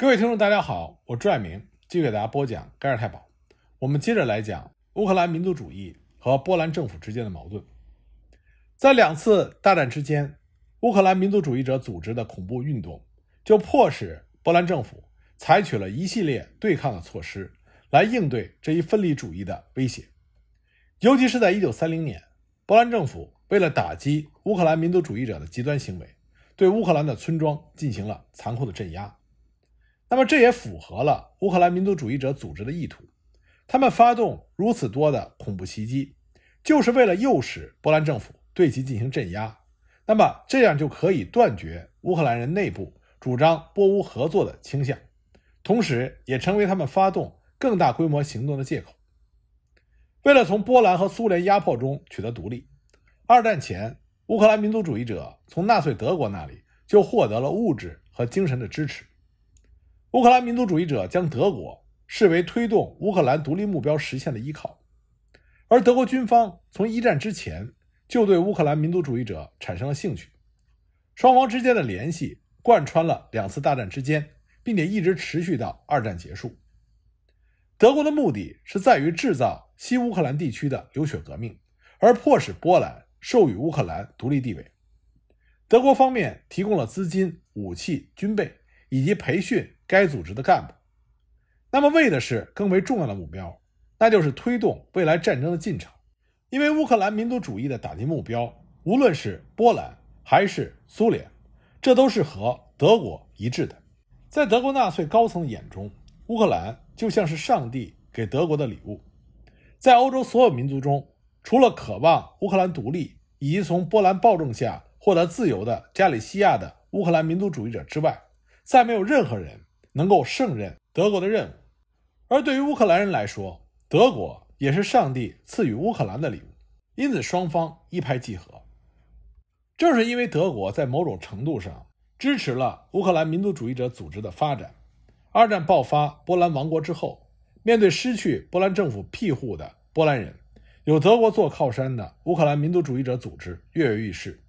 各位听众，大家好，我朱爱明，继续给大家播讲《盖尔泰堡》。我们接着来讲乌克兰民族主义和波兰政府之间的矛盾。在两次大战之间，乌克兰民族主义者组织的恐怖运动就迫使波兰政府采取了一系列对抗的措施，来应对这一分离主义的威胁。尤其是在1930年，波兰政府为了打击乌克兰民族主义者的极端行为，对乌克兰的村庄进行了残酷的镇压。那么这也符合了乌克兰民族主义者组织的意图，他们发动如此多的恐怖袭击，就是为了诱使波兰政府对其进行镇压。那么这样就可以断绝乌克兰人内部主张波乌合作的倾向，同时也成为他们发动更大规模行动的借口。为了从波兰和苏联压迫中取得独立，二战前乌克兰民族主义者从纳粹德国那里就获得了物质和精神的支持。乌克兰民族主义者将德国视为推动乌克兰独立目标实现的依靠，而德国军方从一战之前就对乌克兰民族主义者产生了兴趣，双方之间的联系贯穿了两次大战之间，并且一直持续到二战结束。德国的目的是在于制造西乌克兰地区的流血革命，而迫使波兰授予乌克兰独立地位。德国方面提供了资金、武器、军备以及培训。该组织的干部，那么为的是更为重要的目标，那就是推动未来战争的进程。因为乌克兰民族主义的打击目标，无论是波兰还是苏联，这都是和德国一致的。在德国纳粹高层眼中，乌克兰就像是上帝给德国的礼物。在欧洲所有民族中，除了渴望乌克兰独立以及从波兰暴政下获得自由的加里西亚的乌克兰民族主义者之外，再没有任何人。能够胜任德国的任务，而对于乌克兰人来说，德国也是上帝赐予乌克兰的礼物。因此，双方一拍即合。正是因为德国在某种程度上支持了乌克兰民族主义者组织的发展，二战爆发波兰王国之后，面对失去波兰政府庇护的波兰人，有德国做靠山的乌克兰民族主义者组织跃跃欲试。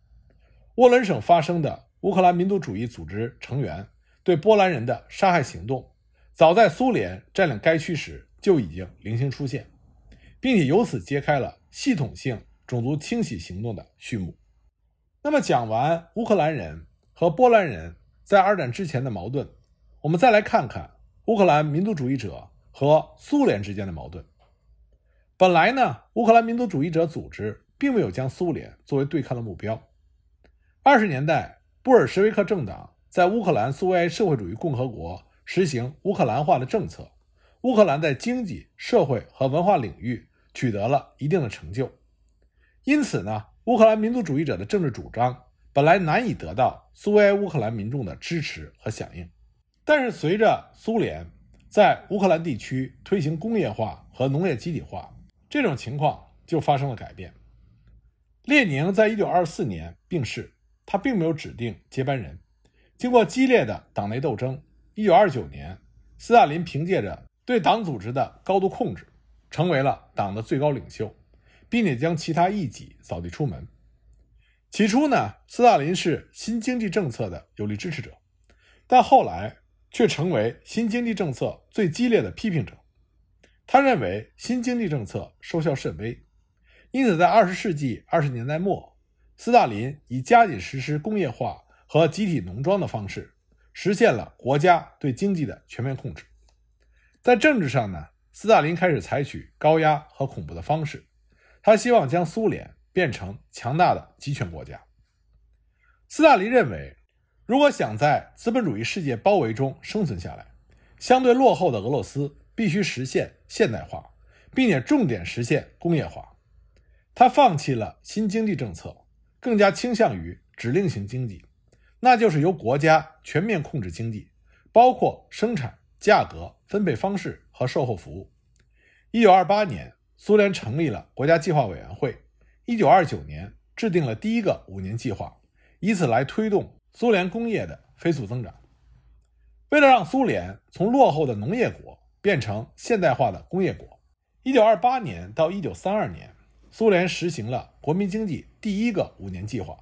沃伦省发生的乌克兰民族主义组织成员。对波兰人的杀害行动，早在苏联占领该区时就已经零星出现，并且由此揭开了系统性种族清洗行动的序幕。那么，讲完乌克兰人和波兰人在二战之前的矛盾，我们再来看看乌克兰民族主义者和苏联之间的矛盾。本来呢，乌克兰民族主义者组织并没有将苏联作为对抗的目标。20年代，布尔什维克政党。在乌克兰苏维埃社会主义共和国实行乌克兰化的政策，乌克兰在经济、社会和文化领域取得了一定的成就。因此呢，乌克兰民族主义者的政治主张本来难以得到苏维埃乌克兰民众的支持和响应。但是，随着苏联在乌克兰地区推行工业化和农业集体化，这种情况就发生了改变。列宁在一九二四年病逝，他并没有指定接班人。经过激烈的党内斗争，一九二九年，斯大林凭借着对党组织的高度控制，成为了党的最高领袖，并且将其他异己扫地出门。起初呢，斯大林是新经济政策的有力支持者，但后来却成为新经济政策最激烈的批评者。他认为新经济政策收效甚微，因此在二十世纪二十年代末，斯大林已加紧实施工业化。和集体农庄的方式，实现了国家对经济的全面控制。在政治上呢，斯大林开始采取高压和恐怖的方式，他希望将苏联变成强大的集权国家。斯大林认为，如果想在资本主义世界包围中生存下来，相对落后的俄罗斯必须实现现代化，并且重点实现工业化。他放弃了新经济政策，更加倾向于指令型经济。那就是由国家全面控制经济，包括生产、价格、分配方式和售后服务。1928年，苏联成立了国家计划委员会。1929年，制定了第一个五年计划，以此来推动苏联工业的飞速增长。为了让苏联从落后的农业国变成现代化的工业国，1928年到1932年，苏联实行了国民经济第一个五年计划。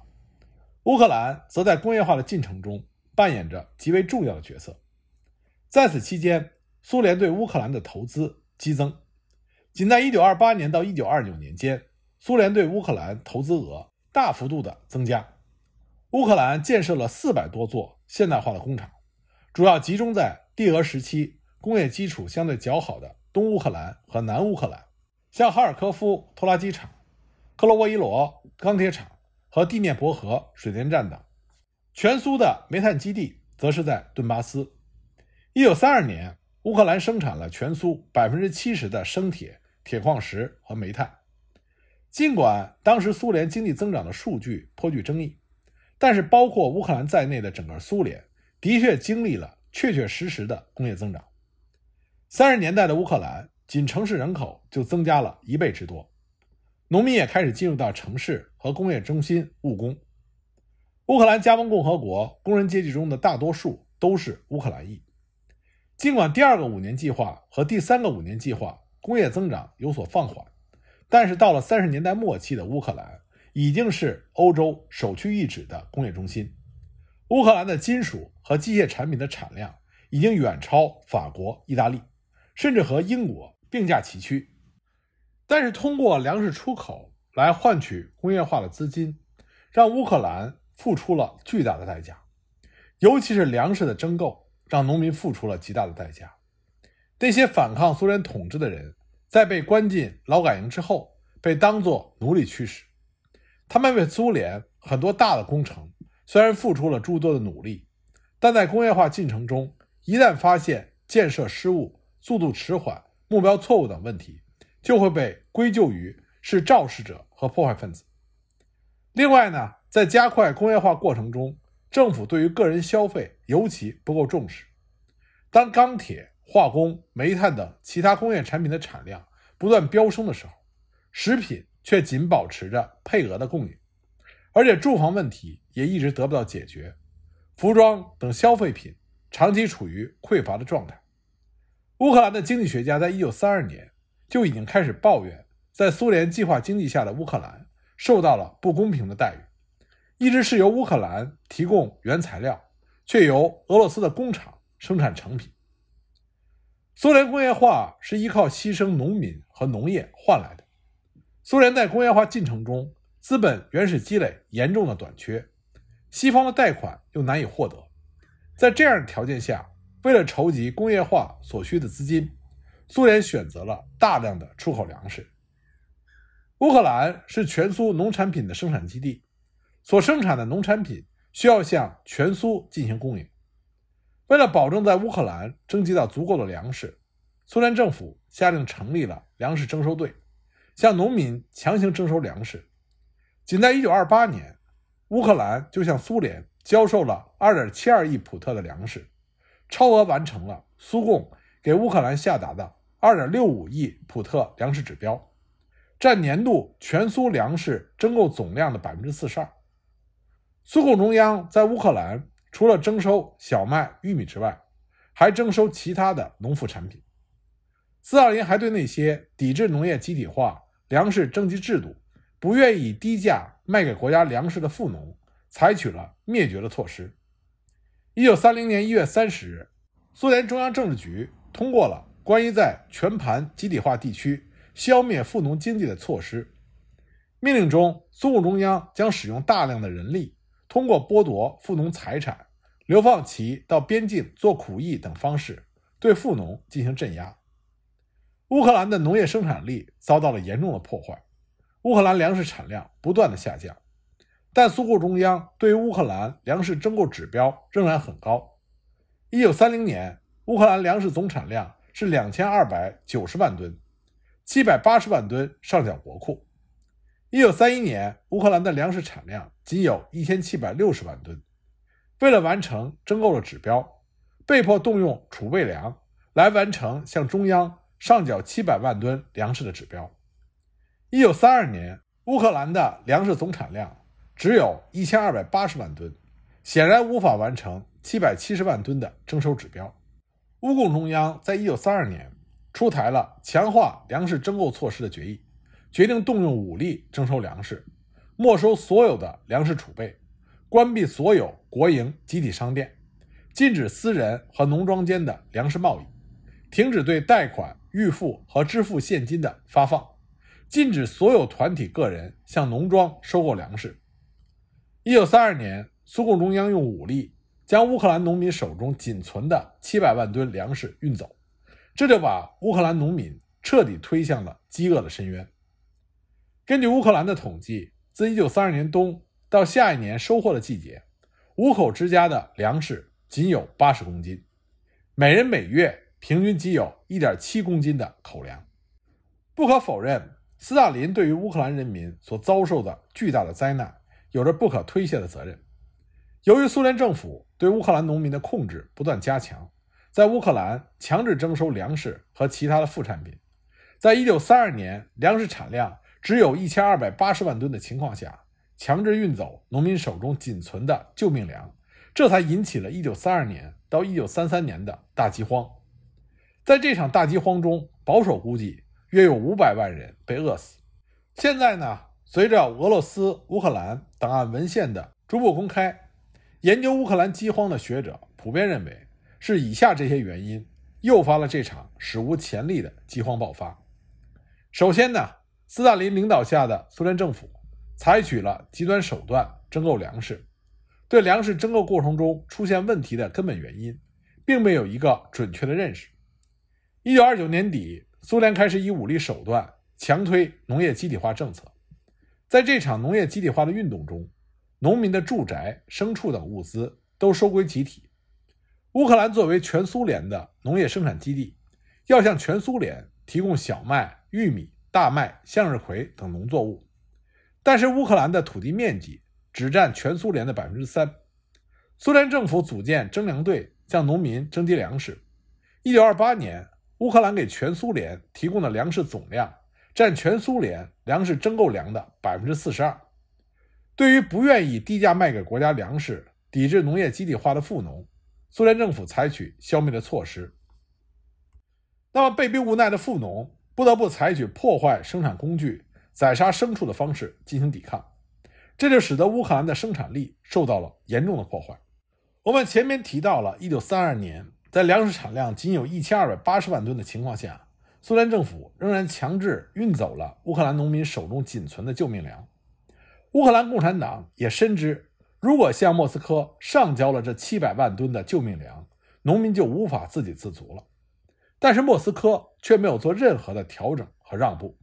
乌克兰则在工业化的进程中扮演着极为重要的角色。在此期间，苏联对乌克兰的投资激增，仅在1928年到1929年间，苏联对乌克兰投资额大幅度的增加。乌克兰建设了四百多座现代化的工厂，主要集中在帝俄时期工业基础相对较好的东乌克兰和南乌克兰，像哈尔科夫拖拉机厂、克罗沃伊罗钢铁厂。和地面伯河水电站等，全苏的煤炭基地则是在顿巴斯。一九三二年，乌克兰生产了全苏百分之七十的生铁、铁矿石和煤炭。尽管当时苏联经济增长的数据颇具争议，但是包括乌克兰在内的整个苏联的确经历了确确实实的工业增长。三十年代的乌克兰，仅城市人口就增加了一倍之多。农民也开始进入到城市和工业中心务工。乌克兰加盟共和国工人阶级中的大多数都是乌克兰裔。尽管第二个五年计划和第三个五年计划工业增长有所放缓，但是到了三十年代末期的乌克兰已经是欧洲首屈一指的工业中心。乌克兰的金属和机械产品的产量已经远超法国、意大利，甚至和英国并驾齐驱。但是，通过粮食出口来换取工业化的资金，让乌克兰付出了巨大的代价。尤其是粮食的征购，让农民付出了极大的代价。那些反抗苏联统治的人，在被关进劳改营之后，被当作奴隶驱使。他们为苏联很多大的工程，虽然付出了诸多的努力，但在工业化进程中，一旦发现建设失误、速度迟缓、目标错误等问题。就会被归咎于是肇事者和破坏分子。另外呢，在加快工业化过程中，政府对于个人消费尤其不够重视。当钢铁、化工、煤炭等其他工业产品的产量不断飙升的时候，食品却仅保持着配额的供应，而且住房问题也一直得不到解决，服装等消费品长期处于匮乏的状态。乌克兰的经济学家在一九三二年。就已经开始抱怨，在苏联计划经济下的乌克兰受到了不公平的待遇，一直是由乌克兰提供原材料，却由俄罗斯的工厂生产成品。苏联工业化是依靠牺牲农民和农业换来的。苏联在工业化进程中，资本原始积累严重的短缺，西方的贷款又难以获得，在这样的条件下，为了筹集工业化所需的资金。苏联选择了大量的出口粮食。乌克兰是全苏农产品的生产基地，所生产的农产品需要向全苏进行供应。为了保证在乌克兰征集到足够的粮食，苏联政府下令成立了粮食征收队，向农民强行征收粮食。仅在1928年，乌克兰就向苏联交售了2.72亿普特的粮食，超额完成了苏共给乌克兰下达的。二点六五亿普特粮食指标，占年度全苏粮食征购总量的百分之四十二。苏共中央在乌克兰除了征收小麦、玉米之外，还征收其他的农副产品。斯大林还对那些抵制农业集体化、粮食征集制度、不愿意低价卖给国家粮食的富农，采取了灭绝的措施。一九三零年一月三十日，苏联中央政治局通过了。关于在全盘集体化地区消灭富农经济的措施，命令中，苏共中央将使用大量的人力，通过剥夺富农财产、流放其到边境做苦役等方式，对富农进行镇压。乌克兰的农业生产力遭到了严重的破坏，乌克兰粮食产量不断的下降，但苏共中央对乌克兰粮食征购指标仍然很高。一九三零年，乌克兰粮食总产量。是两千二百九十万吨，七百八十万吨上缴国库。一九三一年，乌克兰的粮食产量仅有一千七百六十万吨，为了完成征购的指标，被迫动用储备粮来完成向中央上缴七百万吨粮食的指标。一九三二年，乌克兰的粮食总产量只有一千二百八十万吨，显然无法完成七百七十万吨的征收指标。乌共中央在一九三二年出台了强化粮食征购措施的决议，决定动用武力征收粮食，没收所有的粮食储备，关闭所有国营集体商店，禁止私人和农庄间的粮食贸易，停止对贷款、预付和支付现金的发放，禁止所有团体、个人向农庄收购粮食。一九三二年，苏共中央用武力。将乌克兰农民手中仅存的七百万吨粮食运走，这就把乌克兰农民彻底推向了饥饿的深渊。根据乌克兰的统计，自一九三二年冬到下一年收获的季节，五口之家的粮食仅有八十公斤，每人每月平均仅有一点七公斤的口粮。不可否认，斯大林对于乌克兰人民所遭受的巨大的灾难有着不可推卸的责任。由于苏联政府对乌克兰农民的控制不断加强，在乌克兰强制征收粮食和其他的副产品，在一九三二年粮食产量只有一千二百八十万吨的情况下，强制运走农民手中仅存的救命粮，这才引起了一九三二年到一九三三年的大饥荒。在这场大饥荒中，保守估计约有五百万人被饿死。现在呢，随着俄罗斯、乌克兰档案文献的逐步公开。研究乌克兰饥荒的学者普遍认为，是以下这些原因诱发了这场史无前例的饥荒爆发。首先呢，斯大林领导下的苏联政府采取了极端手段征购粮食，对粮食征购过程中出现问题的根本原因，并没有一个准确的认识。一九二九年底，苏联开始以武力手段强推农业集体化政策，在这场农业集体化的运动中。农民的住宅、牲畜等物资都收归集体。乌克兰作为全苏联的农业生产基地，要向全苏联提供小麦、玉米、大麦、向日葵等农作物。但是，乌克兰的土地面积只占全苏联的百分之三。苏联政府组建征粮队，向农民征集粮食。一九二八年，乌克兰给全苏联提供的粮食总量占全苏联粮食征购粮的百分之四十二。对于不愿意低价卖给国家粮食、抵制农业集体化的富农，苏联政府采取消灭的措施。那么被逼无奈的富农不得不采取破坏生产工具、宰杀牲畜的方式进行抵抗，这就使得乌克兰的生产力受到了严重的破坏。我们前面提到了，1932年在粮食产量仅有一千二百八十万吨的情况下，苏联政府仍然强制运走了乌克兰农民手中仅存的救命粮。乌克兰共产党也深知，如果向莫斯科上交了这七百万吨的救命粮，农民就无法自给自足了。但是莫斯科却没有做任何的调整和让步。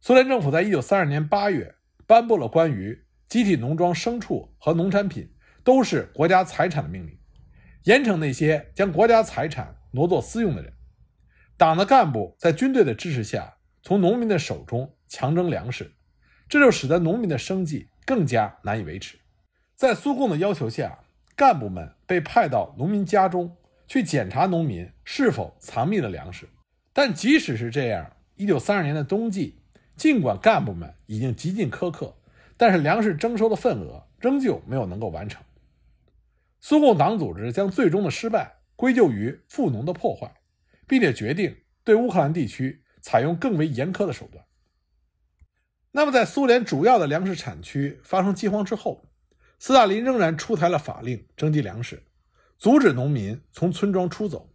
苏联政府在一九三二年八月颁布了关于集体农庄、牲畜和农产品都是国家财产的命令，严惩那些将国家财产挪作私用的人。党的干部在军队的支持下，从农民的手中强征粮食。这就使得农民的生计更加难以维持。在苏共的要求下，干部们被派到农民家中去检查农民是否藏匿了粮食。但即使是这样，一九三二年的冬季，尽管干部们已经极尽苛刻，但是粮食征收的份额仍旧没有能够完成。苏共党组织将最终的失败归咎于富农的破坏，并且决定对乌克兰地区采用更为严苛的手段。那么，在苏联主要的粮食产区发生饥荒之后，斯大林仍然出台了法令，征集粮食，阻止农民从村庄出走。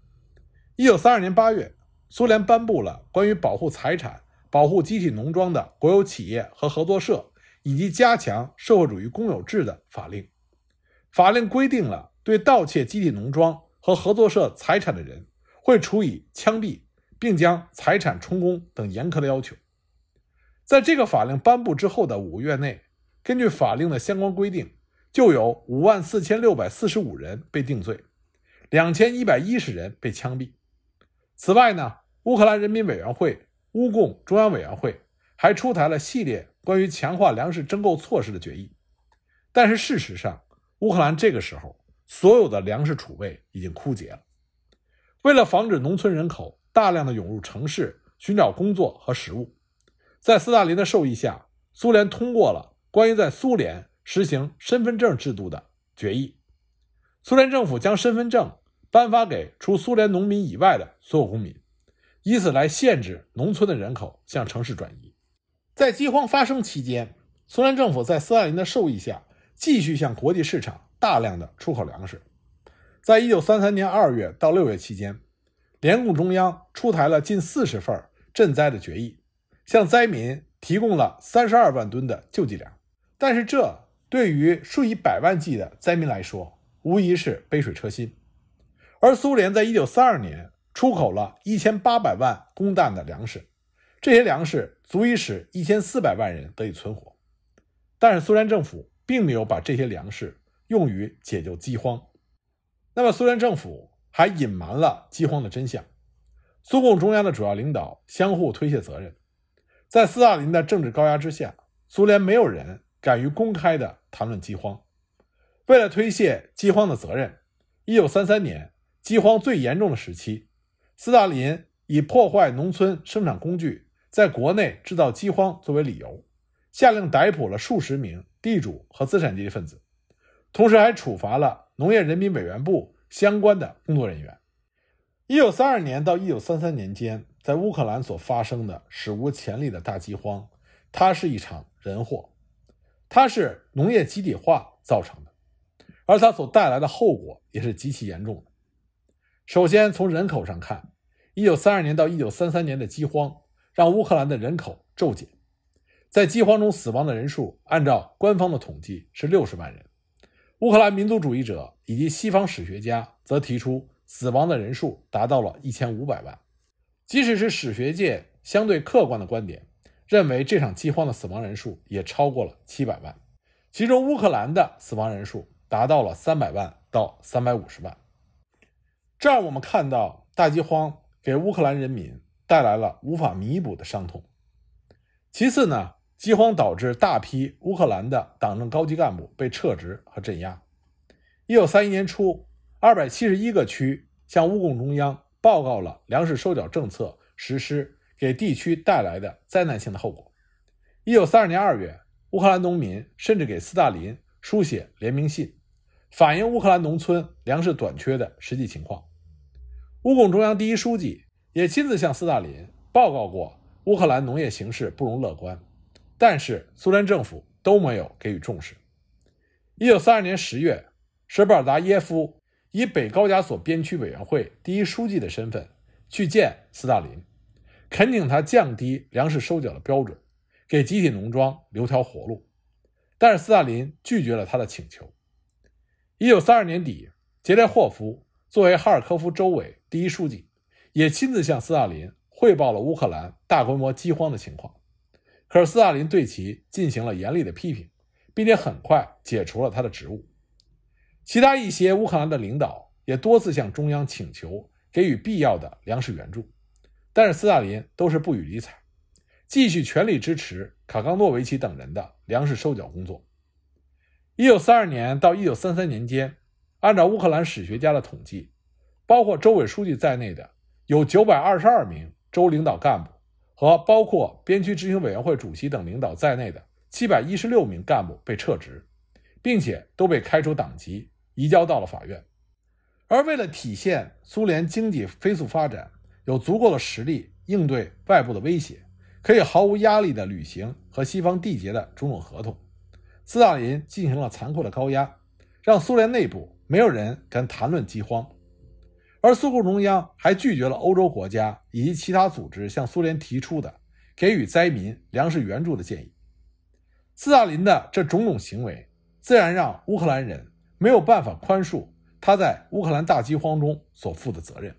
一九三二年八月，苏联颁布了关于保护财产、保护集体农庄的国有企业和合作社，以及加强社会主义公有制的法令。法令规定了对盗窃集体农庄和合作社财产的人会处以枪毙，并将财产充公等严苛的要求。在这个法令颁布之后的五个月内，根据法令的相关规定，就有五万四千六百四十五人被定罪，两千一百一十人被枪毙。此外呢，乌克兰人民委员会、乌共中央委员会还出台了系列关于强化粮食征购措施的决议。但是事实上，乌克兰这个时候所有的粮食储备已经枯竭了。为了防止农村人口大量的涌入城市寻找工作和食物。在斯大林的授意下，苏联通过了关于在苏联实行身份证制度的决议。苏联政府将身份证颁发给除苏联农民以外的所有公民，以此来限制农村的人口向城市转移。在饥荒发生期间，苏联政府在斯大林的授意下，继续向国际市场大量的出口粮食。在一九三三年二月到六月期间，联共中央出台了近四十份赈灾的决议。向灾民提供了三十二万吨的救济粮，但是这对于数以百万计的灾民来说，无疑是杯水车薪。而苏联在一九三二年出口了一千八百万公担的粮食，这些粮食足以使一千四百万人得以存活。但是苏联政府并没有把这些粮食用于解救饥荒，那么苏联政府还隐瞒了饥荒的真相。苏共中央的主要领导相互推卸责任。在斯大林的政治高压之下，苏联没有人敢于公开的谈论饥荒。为了推卸饥荒的责任，1933年饥荒最严重的时期，斯大林以破坏农村生产工具，在国内制造饥荒作为理由，下令逮捕了数十名地主和资产阶级分子，同时还处罚了农业人民委员部相关的工作人员。1932年到1933年间。在乌克兰所发生的史无前例的大饥荒，它是一场人祸，它是农业集体化造成的，而它所带来的后果也是极其严重的。首先，从人口上看，1932年到1933年的饥荒让乌克兰的人口骤减，在饥荒中死亡的人数，按照官方的统计是六十万人，乌克兰民族主义者以及西方史学家则提出死亡的人数达到了一千五百万。即使是史学界相对客观的观点，认为这场饥荒的死亡人数也超过了七百万，其中乌克兰的死亡人数达到了三百万到三百五十万。这让我们看到大饥荒给乌克兰人民带来了无法弥补的伤痛。其次呢，饥荒导致大批乌克兰的党政高级干部被撤职和镇压。一九三一年初，二百七十一个区向乌共中央。报告了粮食收缴政策实施给地区带来的灾难性的后果。一九三二年二月，乌克兰农民甚至给斯大林书写联名信，反映乌克兰农村粮食短缺的实际情况。乌共中央第一书记也亲自向斯大林报告过乌克兰农业形势不容乐观，但是苏联政府都没有给予重视。一九三二年十月，舍巴尔达耶夫。以北高加索边区委员会第一书记的身份去见斯大林，恳请他降低粮食收缴的标准，给集体农庄留条活路。但是斯大林拒绝了他的请求。一九三二年底，杰列霍夫作为哈尔科夫州委第一书记，也亲自向斯大林汇报了乌克兰大规模饥荒的情况。可是斯大林对其进行了严厉的批评，并且很快解除了他的职务。其他一些乌克兰的领导也多次向中央请求给予必要的粮食援助，但是斯大林都是不予理睬，继续全力支持卡冈诺维奇等人的粮食收缴工作。一九三二年到一九三三年间，按照乌克兰史学家的统计，包括州委书记在内的有九百二十二名州领导干部，和包括边区执行委员会主席等领导在内的七百一十六名干部被撤职，并且都被开除党籍。移交到了法院，而为了体现苏联经济飞速发展，有足够的实力应对外部的威胁，可以毫无压力地履行和西方缔结的种种合同，斯大林进行了残酷的高压，让苏联内部没有人敢谈论饥荒，而苏共中央还拒绝了欧洲国家以及其他组织向苏联提出的给予灾民粮食援助的建议，斯大林的这种种行为，自然让乌克兰人。没有办法宽恕他在乌克兰大饥荒中所负的责任。